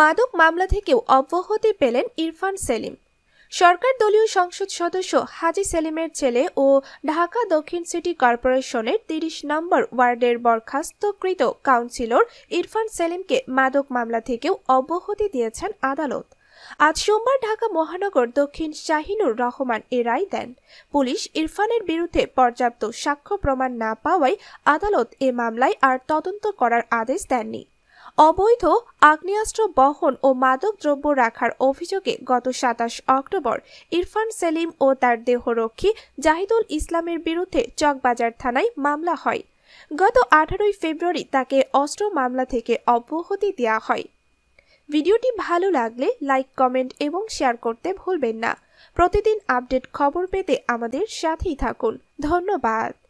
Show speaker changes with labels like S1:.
S1: মাদক মামলা থেকেও অব্যাহতি পেলেন ইরফান সেলিম সরকার দলীয় সংসদ সদস্য হাজি সেলিমের ছেলে ও ঢাকা দক্ষিণ সিটি কর্পোরেশনের তিরিশ নম্বর ওয়ার্ডের বরখাস্তকৃত কাউন্সিলর ইরফান সেলিমকে মাদক মামলা থেকেও অব্যাহতি দিয়েছেন আদালত আজ সোমবার ঢাকা মহানগর দক্ষিণ শাহিনুর রহমান এ রায় দেন পুলিশ ইরফানের বিরুদ্ধে পর্যাপ্ত সাক্ষ্য প্রমাণ না পাওয়ায় আদালত এ মামলায় আর তদন্ত করার আদেশ দেননি অবৈধ আগ্নেয়াস্ত্র বহন ও মাদক দ্রব্য রাখার অভিযোগে গত সাতাশ অক্টোবর ইরফান সেলিম ও তার দেহরক্ষী জাহিদুল ইসলামের বিরুদ্ধে চকবাজার থানায় মামলা হয় গত আঠারোই ফেব্রুয়ারি তাকে অস্ত্র মামলা থেকে অব্যাহতি দেওয়া হয় ভিডিওটি ভালো লাগলে লাইক কমেন্ট এবং শেয়ার করতে ভুলবেন না প্রতিদিন আপডেট খবর পেতে আমাদের সাথেই থাকুন ধন্যবাদ